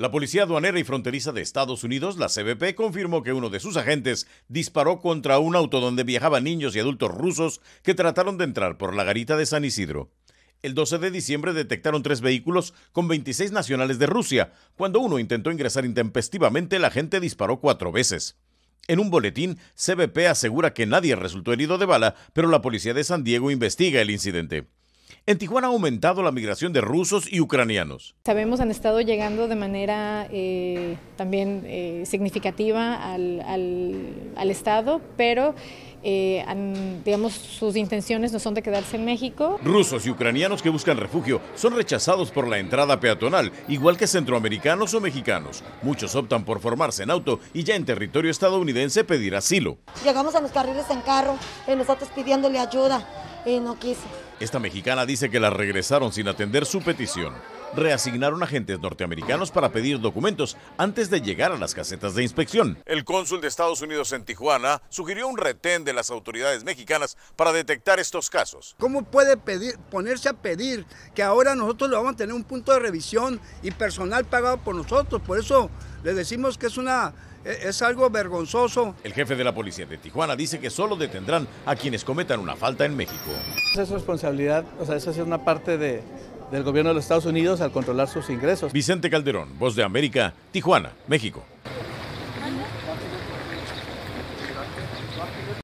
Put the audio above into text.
La Policía Aduanera y Fronteriza de Estados Unidos, la CBP, confirmó que uno de sus agentes disparó contra un auto donde viajaban niños y adultos rusos que trataron de entrar por la garita de San Isidro. El 12 de diciembre detectaron tres vehículos con 26 nacionales de Rusia. Cuando uno intentó ingresar intempestivamente, la agente disparó cuatro veces. En un boletín, CBP asegura que nadie resultó herido de bala, pero la policía de San Diego investiga el incidente. En Tijuana ha aumentado la migración de rusos y ucranianos. Sabemos han estado llegando de manera eh, también eh, significativa al, Estado, pero eh, digamos, sus intenciones no son de quedarse en México. Rusos y ucranianos que buscan refugio son rechazados por la entrada peatonal, igual que centroamericanos o mexicanos. Muchos optan por formarse en auto y ya en territorio estadounidense pedir asilo. Llegamos a los carriles en carro, los nosotros pidiéndole ayuda y no quiso. Esta mexicana dice que la regresaron sin atender su petición. Reasignaron agentes norteamericanos para pedir documentos antes de llegar a las casetas de inspección. El cónsul de Estados Unidos en Tijuana sugirió un retén de las autoridades mexicanas para detectar estos casos. ¿Cómo puede ponerse a pedir que ahora nosotros lo vamos a tener un punto de revisión y personal pagado por nosotros? Por eso le decimos que es una e-, es algo vergonzoso. El jefe de la policía de Tijuana dice que solo detendrán a quienes cometan una falta en México. Esa es responsabilidad, o sea, esa es una parte del gobierno de los Estados Unidos al controlar sus ingresos. Vicente Calderón, Voz de América, Tijuana, México.